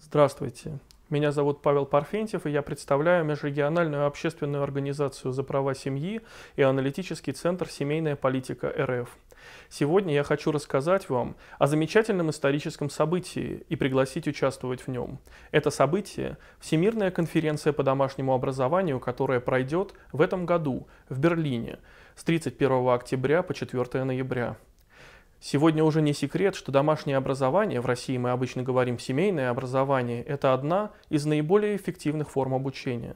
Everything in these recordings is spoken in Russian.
Здравствуйте. Меня зовут Павел Парфентьев, и я представляю межрегиональную общественную организацию «За права семьи» и аналитический центр «Семейная политика РФ». Сегодня я хочу рассказать вам о замечательном историческом событии и пригласить участвовать в нем. Это событие – Всемирная конференция по домашнему образованию, которая пройдет в этом году в Берлине с 31 октября по 4 ноября. Сегодня уже не секрет, что домашнее образование, в России мы обычно говорим семейное образование, это одна из наиболее эффективных форм обучения.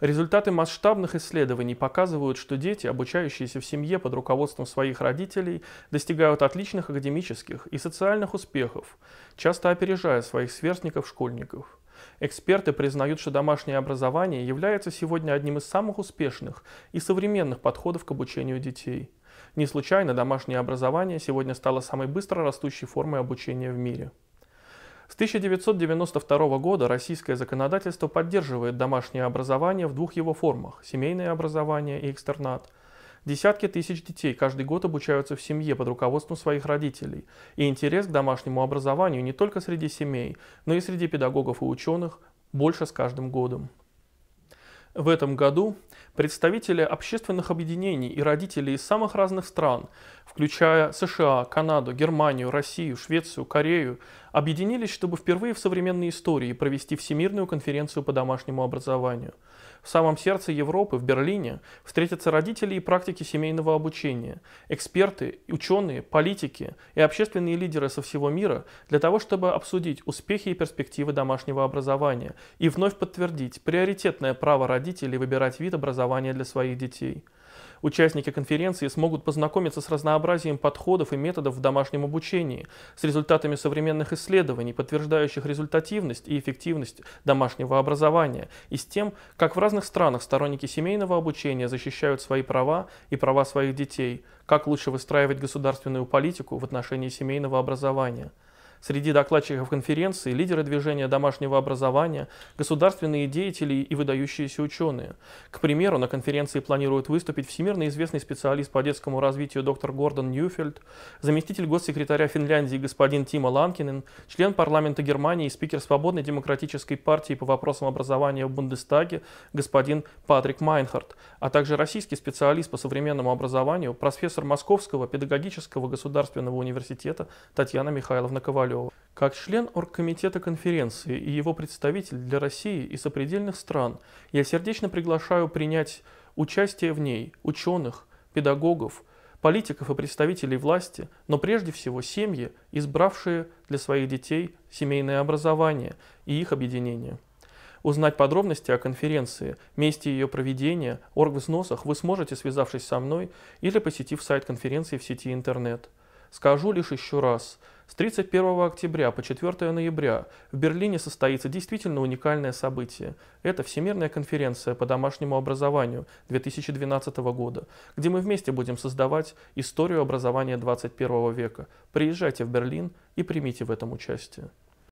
Результаты масштабных исследований показывают, что дети, обучающиеся в семье под руководством своих родителей, достигают отличных академических и социальных успехов, часто опережая своих сверстников-школьников. Эксперты признают, что домашнее образование является сегодня одним из самых успешных и современных подходов к обучению детей – не случайно домашнее образование сегодня стало самой быстро растущей формой обучения в мире. С 1992 года российское законодательство поддерживает домашнее образование в двух его формах – семейное образование и экстернат. Десятки тысяч детей каждый год обучаются в семье под руководством своих родителей, и интерес к домашнему образованию не только среди семей, но и среди педагогов и ученых больше с каждым годом. В этом году представители общественных объединений и родители из самых разных стран, включая США, Канаду, Германию, Россию, Швецию, Корею, объединились, чтобы впервые в современной истории провести Всемирную конференцию по домашнему образованию. В самом сердце Европы, в Берлине, встретятся родители и практики семейного обучения, эксперты, ученые, политики и общественные лидеры со всего мира для того, чтобы обсудить успехи и перспективы домашнего образования и вновь подтвердить приоритетное право родителей выбирать вид образования для своих детей – Участники конференции смогут познакомиться с разнообразием подходов и методов в домашнем обучении, с результатами современных исследований, подтверждающих результативность и эффективность домашнего образования, и с тем, как в разных странах сторонники семейного обучения защищают свои права и права своих детей, как лучше выстраивать государственную политику в отношении семейного образования – Среди докладчиков конференции лидеры движения домашнего образования, государственные деятели и выдающиеся ученые. К примеру, на конференции планируют выступить всемирно известный специалист по детскому развитию доктор Гордон Ньюфельд, заместитель госсекретаря Финляндии господин Тима Ланкинен, член парламента Германии и спикер Свободной демократической партии по вопросам образования в Бундестаге господин Патрик Майнхарт, а также российский специалист по современному образованию профессор Московского педагогического государственного университета Татьяна Михайловна Ковалева. Ковалева. Как член Оргкомитета конференции и его представитель для России и сопредельных стран, я сердечно приглашаю принять участие в ней ученых, педагогов, политиков и представителей власти, но прежде всего семьи, избравшие для своих детей семейное образование и их объединение. Узнать подробности о конференции, месте ее проведения, оргвзносах вы сможете, связавшись со мной или посетив сайт конференции в сети интернет. Скажу лишь еще раз – с 31 октября по 4 ноября в Берлине состоится действительно уникальное событие. Это Всемирная конференция по домашнему образованию 2012 года, где мы вместе будем создавать историю образования 21 века. Приезжайте в Берлин и примите в этом участие.